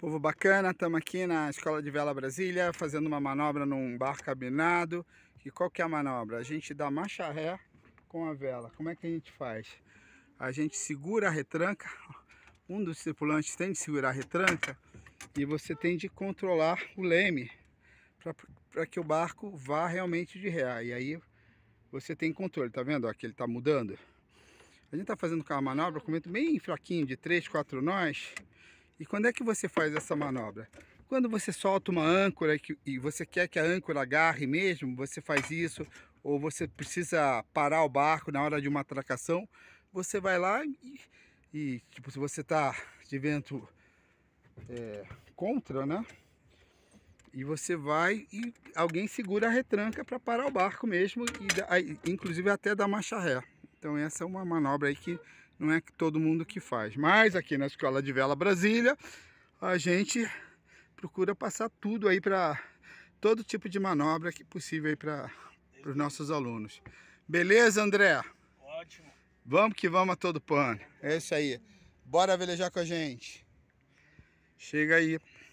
Povo bacana, estamos aqui na Escola de Vela Brasília fazendo uma manobra num barco cabinado. E qual que é a manobra? A gente dá marcha ré com a vela. Como é que a gente faz? A gente segura a retranca, um dos tripulantes tem de segurar a retranca e você tem de controlar o leme para que o barco vá realmente de ré. E aí você tem controle, tá vendo? Ó, que ele está mudando. A gente está fazendo com a manobra com um bem fraquinho de 3, 4 nós e quando é que você faz essa manobra? Quando você solta uma âncora e você quer que a âncora agarre mesmo, você faz isso. Ou você precisa parar o barco na hora de uma atracação, você vai lá e, e tipo, se você está de vento é, contra, né? E você vai e alguém segura a retranca para parar o barco mesmo, e inclusive até dar marcha ré. Então essa é uma manobra aí que não é todo mundo que faz. Mas aqui na Escola de Vela Brasília, a gente procura passar tudo aí para todo tipo de manobra que possível aí para os nossos alunos. Beleza, André? Ótimo. Vamos que vamos a todo pano. É isso aí. Bora velejar com a gente. Chega aí.